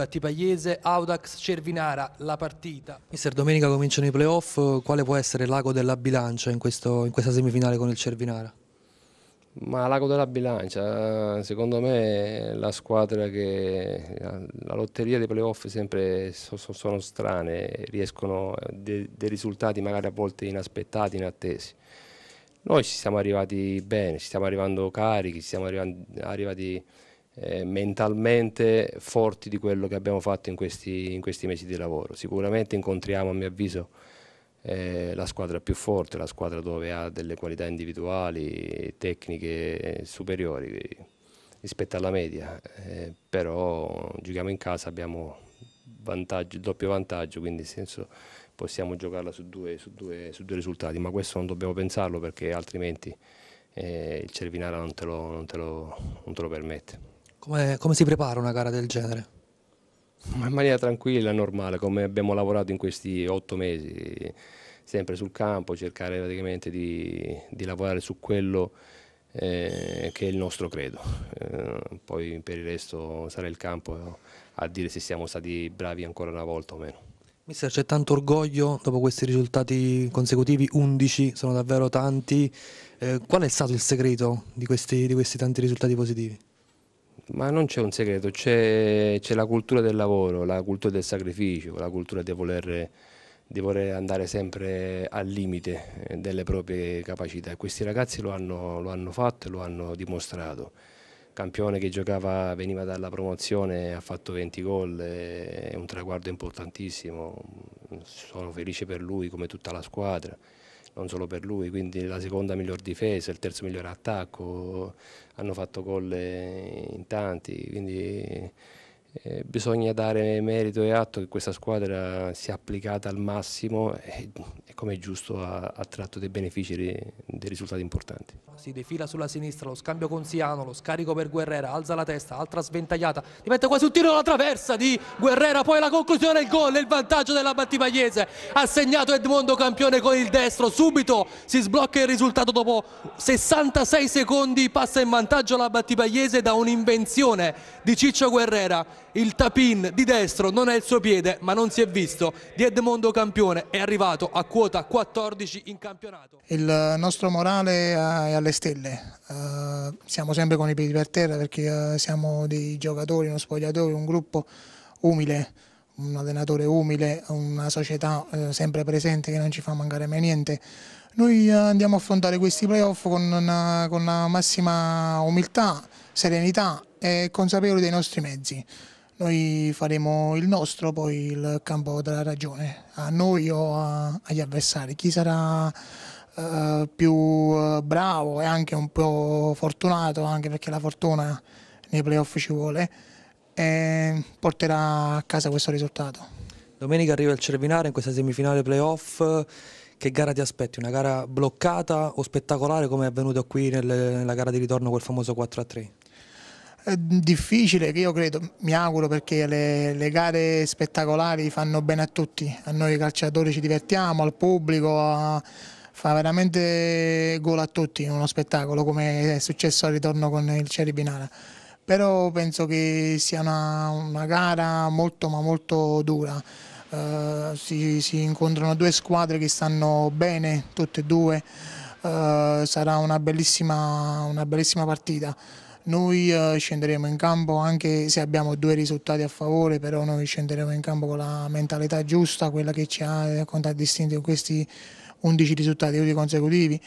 Battipaiese, Audax, Cervinara, la partita. Mister, domenica cominciano i playoff, quale può essere l'ago della bilancia in, questo, in questa semifinale con il Cervinara? Ma l'ago della bilancia, secondo me la squadra che la lotteria dei playoff sempre sono strane, riescono dei risultati magari a volte inaspettati, inattesi. Noi ci siamo arrivati bene, ci stiamo arrivando carichi, ci siamo arrivati, arrivati eh, mentalmente forti di quello che abbiamo fatto in questi, in questi, mesi di lavoro. Sicuramente incontriamo, a mio avviso, eh, la squadra più forte, la squadra dove ha delle qualità individuali, e tecniche eh, superiori rispetto alla media, eh, però giochiamo in casa, abbiamo vantaggio, doppio vantaggio, quindi senso, possiamo giocarla su due, su, due, su due, risultati, ma questo non dobbiamo pensarlo perché altrimenti eh, il Cervinara non te lo, non te lo, non te lo permette. Come, come si prepara una gara del genere? In maniera tranquilla, normale, come abbiamo lavorato in questi otto mesi, sempre sul campo, cercare praticamente di, di lavorare su quello eh, che è il nostro credo. Eh, poi per il resto sarà il campo a dire se siamo stati bravi ancora una volta o meno. Mister, c'è tanto orgoglio dopo questi risultati consecutivi, 11 sono davvero tanti. Eh, qual è stato il segreto di questi, di questi tanti risultati positivi? Ma non c'è un segreto, c'è, la cultura del lavoro, la cultura del sacrificio, la cultura di voler, di voler andare sempre al limite eh, delle proprie capacità. Questi ragazzi lo hanno, lo hanno fatto e lo hanno dimostrato. Campione che giocava, veniva dalla promozione, ha fatto 20 gol, è un traguardo importantissimo, sono felice per lui come tutta la squadra non solo per lui, quindi la seconda miglior difesa, il terzo miglior attacco, hanno fatto gol in tanti, quindi eh, bisogna dare merito e atto che questa squadra sia applicata al massimo e e come è giusto ha, ha, tratto dei benefici e dei risultati importanti. Si defila sulla sinistra, lo scambio con Siano, lo scarico per Guerrera, alza la testa, altra sventagliata, diventa quasi un tiro alla traversa di Guerrera, poi la conclusione, il gol, il vantaggio della Battipagliese, ha segnato Edmondo Campione con il destro, subito si sblocca il risultato dopo 66 secondi, passa in vantaggio la Battipagliese da un'invenzione di Ciccio Guerrera, il tapin di destro non è il suo piede ma non si è visto di Edmondo Campione, è arrivato a cuore quota 14 in campionato. Il nostro morale eh, è alle stelle, uh, siamo sempre con i piedi per terra perché uh, siamo dei giocatori, uno spogliatore, un gruppo umile, un allenatore umile, una società uh, sempre presente che non ci fa mancare mai niente. Noi andiamo a affrontare questi playoff con, una, con la massima umiltà, serenità e consapevoli dei nostri mezzi. Noi faremo il nostro, poi il campo darà ragione a noi o a, agli avversari. Chi sarà eh, più eh, bravo e anche un po' fortunato, anche perché la fortuna nei playoff ci vuole, eh, porterà a casa questo risultato. Domenica arriva il Cervinare in questa semifinale playoff. Che gara ti aspetti? Una gara bloccata o spettacolare come è avvenuto qui nelle, nella gara di ritorno quel famoso 4 3? difficile che io credo, mi auguro perché le, le, gare spettacolari fanno bene a tutti, a noi calciatori ci divertiamo, al pubblico, a, fa veramente gol a tutti uno spettacolo come è successo al ritorno con il Ceribinara. Però penso che sia una, una gara molto ma molto dura. Uh, si, si incontrano due squadre che stanno bene, tutte e due. Uh, sarà una bellissima, una bellissima partita. Noi eh, scenderemo in campo anche se abbiamo due risultati a favore, però noi scenderemo in campo con la mentalità giusta, quella che ci ha contraddistinto in questi 11 risultati consecutivi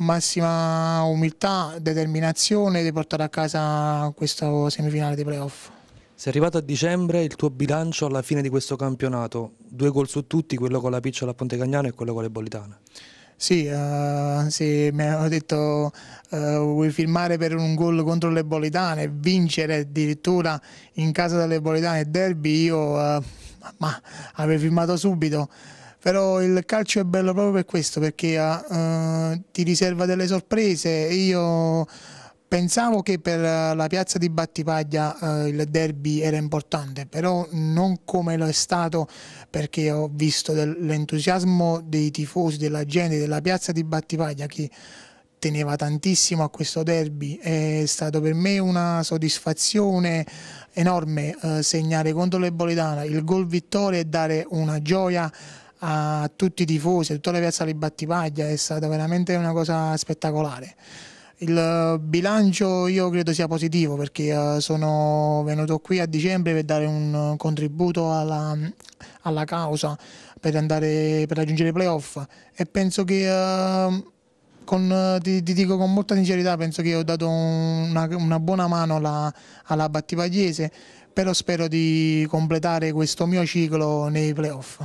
massima umiltà, determinazione di portare a casa questo semifinale di playoff. Sei arrivato a dicembre, il tuo bilancio alla fine di questo campionato, due gol su tutti, quello con la piccola a Ponte Cagnano e quello con le Bolitane. Sì, uh, sì mi hanno detto uh, vuoi filmare per un gol contro le Bolitane, vincere addirittura in casa delle Bolitane derby, io uh, ma, avrei filmato subito. Però il calcio è bello proprio per questo, perché ti riserva delle sorprese. Io Pensavo che per eh, la piazza di Battipaglia eh, il derby era importante, però non come lo è stato perché ho visto l'entusiasmo dei tifosi, della gente, della piazza di Battipaglia che teneva tantissimo a questo derby, è stato per me una soddisfazione enorme eh, segnare contro l'Eboledana il gol vittoria e dare una gioia a tutti i tifosi, a tutta la piazza di Battipaglia, è stata veramente una cosa spettacolare. Il bilancio io credo sia positivo perché eh, sono venuto qui a dicembre per dare un contributo alla, alla causa per, andare, per raggiungere i playoff e penso che, eh, con, ti, ti, dico con molta sincerità, penso che ho dato una, una buona mano alla, alla Battipagliese, però spero di completare questo mio ciclo nei playoff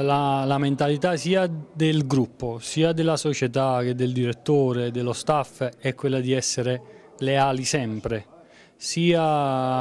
la, la, mentalità sia del gruppo, sia della società che del direttore, dello staff è quella di essere leali sempre, sia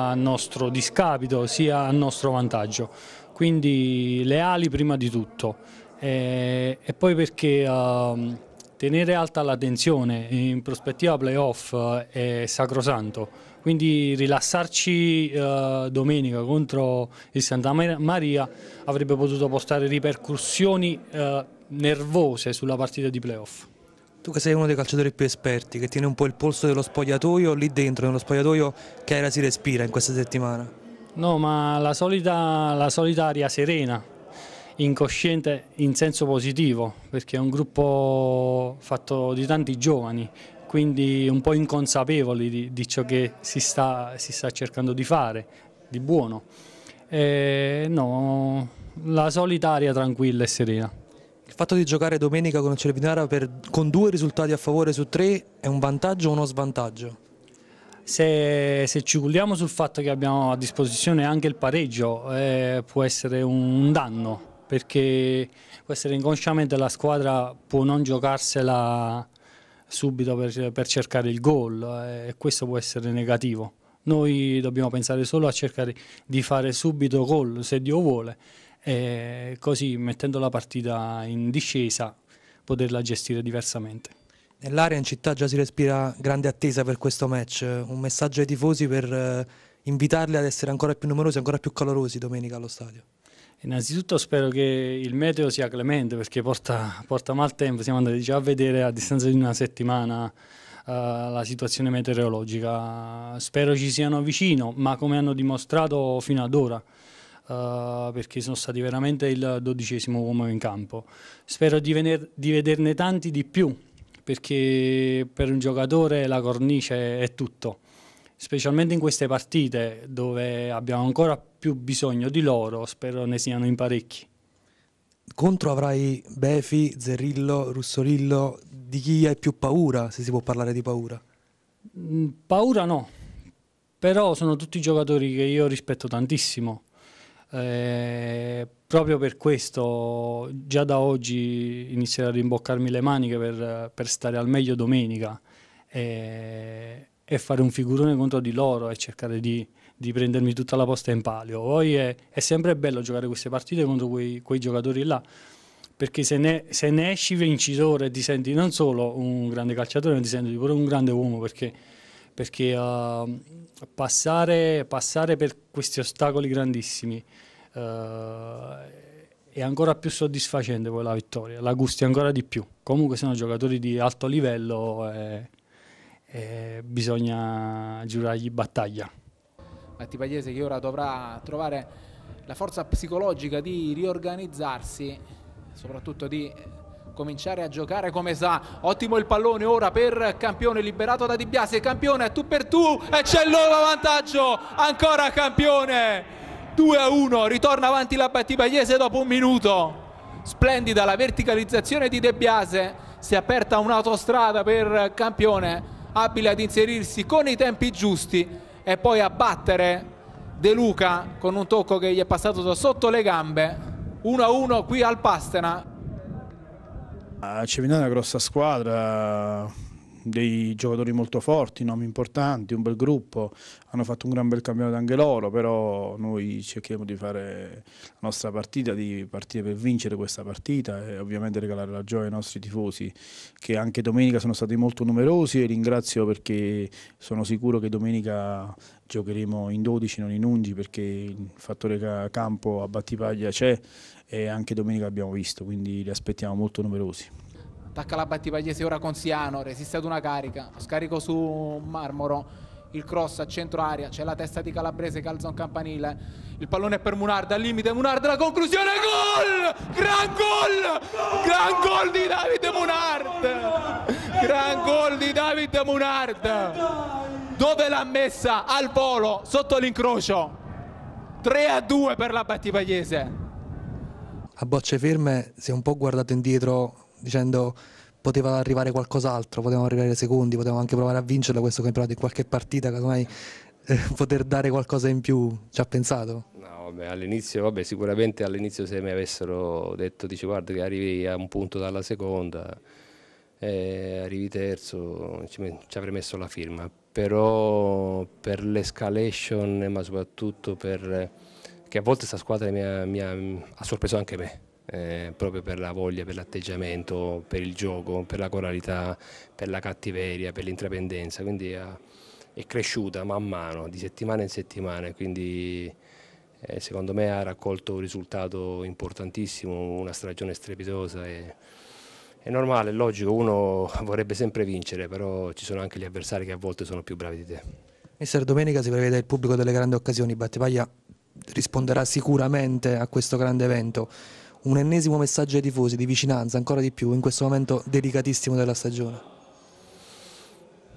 a nostro discapito sia a nostro vantaggio. Quindi leali prima di tutto e, eh, e poi perché uh, tenere alta la tensione in prospettiva playoff eh, è sacrosanto quindi rilassarci eh, domenica contro il Santa Maria avrebbe potuto portare ripercussioni eh, nervose sulla partita di playoff. Tu che sei uno dei calciatori più esperti, che tiene un po' il polso dello spogliatoio, lì dentro nello spogliatoio che era si respira in questa settimana? No, ma la solita, la solita aria serena, incosciente in senso positivo, perché è un gruppo fatto di tanti giovani, quindi un po' inconsapevoli di, di ciò che si sta, si sta, cercando di fare, di buono. E eh, no, la solitaria tranquilla e serena. Il fatto di giocare domenica con il Cervinara per, con due risultati a favore su tre è un vantaggio o uno svantaggio? Se, se ci culliamo sul fatto che abbiamo a disposizione anche il pareggio eh, può essere un danno perché può essere inconsciamente la squadra può non giocarsela subito per, per cercare il gol eh, e questo può essere negativo. Noi dobbiamo pensare solo a cercare di fare subito gol se Dio vuole e così mettendo la partita in discesa poterla gestire diversamente. Nell'area in città già si respira grande attesa per questo match, un messaggio ai tifosi per eh, invitarli ad essere ancora più numerosi, ancora più calorosi domenica allo stadio. Innanzitutto spero che il meteo sia clemente perché porta, porta mal tempo, siamo andati già a vedere a distanza di una settimana eh, la situazione meteorologica. Spero ci siano vicino, ma come hanno dimostrato fino ad ora, uh, perché sono stati veramente il dodicesimo uomo in campo. Spero di, di, vederne tanti di più, perché per un giocatore la cornice è tutto, specialmente in queste partite dove abbiamo ancora più più bisogno di loro, spero ne siano in parecchi. Contro avrai Befi, Zerrillo, Russorillo, di chi hai più paura, se si può parlare di paura? Mm, paura no, però sono tutti giocatori che io rispetto tantissimo. Eh, proprio per questo già da oggi inizierò a rimboccarmi le maniche per, per stare al meglio domenica eh, e, fare un figurone contro di loro e cercare di, di prendermi tutta la posta in palio. Poi è, è sempre bello giocare queste partite contro quei, quei giocatori là, perché se ne, se ne, esci vincitore ti senti non solo un grande calciatore, ma ti senti pure un grande uomo, perché, perché uh, passare, passare, per questi ostacoli grandissimi uh, è ancora più soddisfacente poi la vittoria, la gusti ancora di più. Comunque sono giocatori di alto livello e, e bisogna giurargli battaglia. Lattipagliese che ora dovrà trovare la forza psicologica di riorganizzarsi, soprattutto di cominciare a giocare come sa. Ottimo il pallone ora per Campione, liberato da Di Biase, Campione tu per tu e c'è il loro vantaggio, ancora Campione. 2 a 1, ritorna avanti la Battipagliese dopo un minuto. Splendida la verticalizzazione di De Biase, si è aperta un'autostrada per Campione, abile ad inserirsi con i tempi giusti e poi a battere De Luca con un tocco che gli è passato da sotto le gambe 1-1 qui al Pastena Civitano è una grossa squadra dei giocatori molto forti, nomi importanti, un bel gruppo, hanno fatto un gran bel campionato anche loro, però noi cercheremo di fare la nostra partita, di partire per vincere questa partita e ovviamente regalare la gioia ai nostri tifosi che anche domenica sono stati molto numerosi e ringrazio perché sono sicuro che domenica giocheremo in 12 non in 11 perché il fattore campo a Battipaglia c'è e anche domenica abbiamo visto, quindi li aspettiamo molto numerosi attacca la battipagliese ora con Siano, resiste ad una carica, lo scarico su Marmoro, il cross a centro aria, c'è la testa di Calabrese, calza un campanile, il pallone è per Munarda, al limite Munarda, la conclusione, gol! Gran gol! Gran gol di Davide Munard! Gran gol di Davide Munard! Dove l'ha messa? Al volo, sotto l'incrocio. 3 a 2 per la Battipagliese. A bocce ferme si è un po' guardato indietro dicendo poteva arrivare qualcos'altro, potevamo arrivare ai secondi, potevamo anche provare a vincerlo questo campionato in qualche partita, casomai eh, poter dare qualcosa in più, ci ha pensato? No, vabbè, all'inizio, vabbè, sicuramente all'inizio se mi avessero detto, dice guarda che arrivi a un punto dalla seconda, eh, arrivi terzo, ci, ci, avrei messo la firma, però per l'escalation, ma soprattutto per... che a volte questa squadra mi ha, mi ha, ha sorpreso anche me eh, proprio per la voglia, per l'atteggiamento, per il gioco, per la coralità, per la cattiveria, per l'intraprendenza, quindi ha, è cresciuta man mano, di settimana in settimana, quindi eh, secondo me ha raccolto un risultato importantissimo, una stagione strepitosa. E, è normale, è logico, uno vorrebbe sempre vincere, però ci sono anche gli avversari che a volte sono più bravi di te. Mister Domenica si prevede il pubblico delle grandi occasioni, Battipaglia risponderà sicuramente a questo grande evento un ennesimo messaggio ai tifosi di vicinanza, ancora di più, in questo momento delicatissimo della stagione?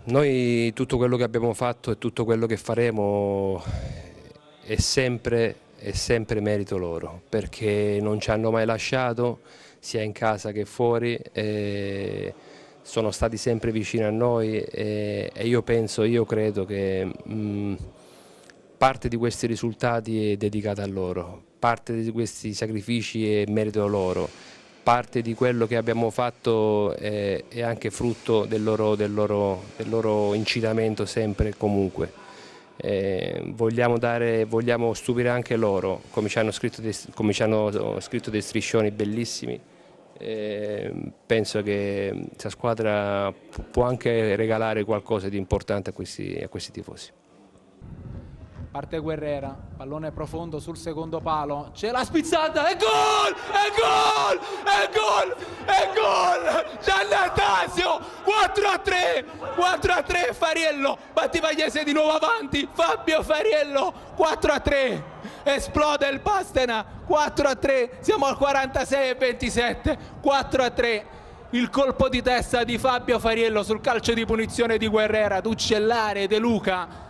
Noi tutto quello che abbiamo fatto e tutto quello che faremo è sempre, è sempre merito loro, perché non ci hanno mai lasciato, sia in casa che fuori, sono stati sempre vicini a noi e, e, io penso, io credo che mh, mm, parte di questi risultati è dedicata a loro, parte di questi sacrifici è merito loro, parte di quello che abbiamo fatto è, eh, è anche frutto del loro, del, loro, del loro, incitamento sempre e comunque. Eh, vogliamo, dare, vogliamo, stupire anche loro, come ci hanno scritto dei, ci hanno eh, scritto dei striscioni bellissimi. Eh, penso che questa squadra può anche regalare qualcosa di importante a questi, a questi tifosi. Parte Guerrera, pallone profondo sul secondo palo, c'è la spizzata, è gol! È gol! È gol! È gol! Giannatasio! 4 a 3! 4 a 3 Fariello! Battivagliese di nuovo avanti, Fabio Fariello! 4 a 3! Esplode il Pastena, 4 a 3, siamo al 46 e 27, 4 a 3 il colpo di testa di Fabio Fariello sul calcio di punizione di Guerrera, Duccellare, De Luca